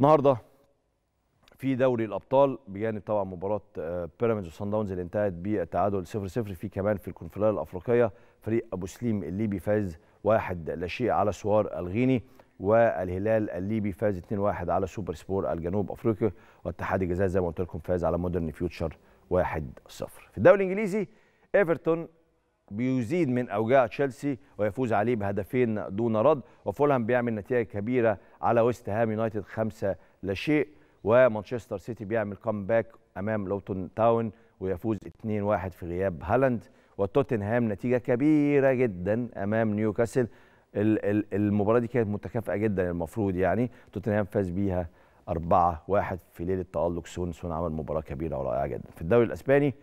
النهارده في دوري الابطال بجانب طبعا مباراه آه، بيراميدز وصن داونز اللي انتهت بالتعادل 0-0 في كمان في الكونفدراليه الافريقيه فريق ابو سليم الليبي فاز 1 لا شيء على سوار الغيني والهلال الليبي فاز 2-1 على سوبر سبور الجنوب افريقي واتحاد الجزائر زي ما قلت لكم فاز على مودرن فيوتشر 1-0 في الدوري الانجليزي ايفرتون بيزيد من اوجاع تشيلسي ويفوز عليه بهدفين دون رد وفولهام بيعمل نتيجه كبيره على ويست هام يونايتد 5 لا شيء ومانشستر سيتي بيعمل كومباك امام لوتون تاون ويفوز 2-1 في غياب هالاند وتوتنهام نتيجه كبيره جدا امام نيوكاسل المباراه دي كانت متكافئه جدا المفروض يعني توتنهام فاز بيها 4-1 في ليله تالق سون سون عمل مباراه كبيره ورائعه جدا في الدوري الاسباني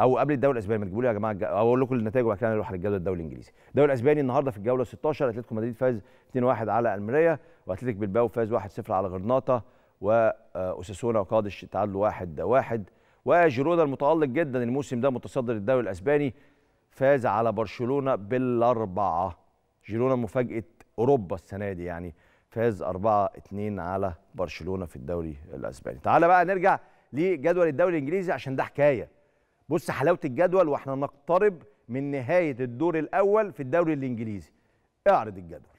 او قبل الدوري الاسباني ما تجيبوا لي يا جماعه اقول لكم النتائج وبعد كده نروح للجدول الدوري الانجليزي الدوري الاسباني النهارده في الجوله 16 اتلتيكو مدريد فاز 2-1 على الميريا واتلتيك بالباو فاز 1-0 على غرناطه واساسونا آه، وقادش تعادلوا 1-1 وجيرونا المتالق جدا الموسم ده متصدر الدوري الاسباني فاز على برشلونه بالاربعه جيرونا مفاجاه اوروبا السنه دي يعني فاز 4-2 على برشلونه في الدوري الاسباني تعال بقى نرجع لجدول الدوري الانجليزي عشان ده حكايه بص حلاوه الجدول واحنا نقترب من نهايه الدور الاول في الدوري الانجليزي اعرض الجدول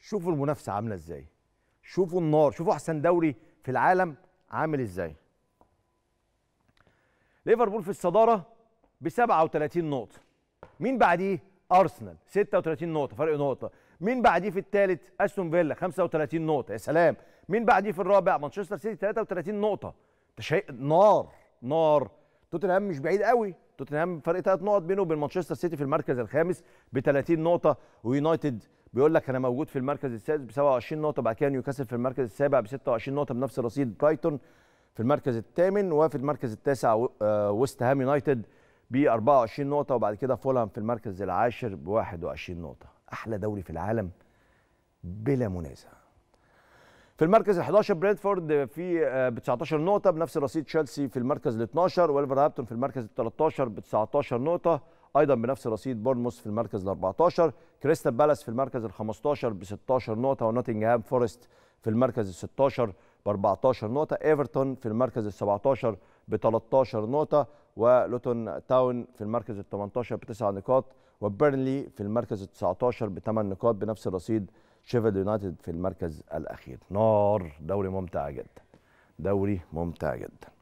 شوفوا المنافسه عامله ازاي شوفوا النار شوفوا احسن دوري في العالم عامل ازاي ليفربول في الصداره ب 37 نقطه مين بعديه ارسنال 36 نقطه فرق نقطه مين بعديه في الثالث استون فيلا 35 نقطه يا سلام مين بعديه في الرابع مانشستر سيتي 33 نقطه ده شيء نار نار توتنهام مش بعيد قوي توتنهام فرق ثلاث نقط بينه وبين مانشستر سيتي في المركز الخامس ب 30 نقطه ويونايتد بيقول لك انا موجود في المركز السادس ب 27 نقطه بعد كده نيوكاسل في المركز السابع ب 26 نقطه بنفس رصيد برايتون في المركز الثامن وفي المركز التاسع آه، ويست هام يونايتد ب 24 نقطه وبعد كده فولهام في المركز العاشر ب 21 نقطه احلى دوري في العالم بلا منازع في المركز ال 11 برينتفورد في آه، ب 19 نقطه بنفس رصيد تشيلسي في المركز ال 12 ولفرهامبتون في المركز ال 13 ب 19 نقطه ايضا بنفس رصيد بورنموث في المركز ال 14 كريستال بالاس في المركز ال 15 ب 16 نقطه ونوتنغهام فورست في المركز ال 16 ب 14 نقطه ايفرتون في المركز ال 17 ب 13 نقطه ولوتون تاون في المركز ال 18 ب 9 نقاط وبيرنلي في المركز ال 19 ب 8 نقاط بنفس الرصيد شيفيلد يونايتد في المركز الاخير نار دوري ممتع جدا دوري ممتع جدا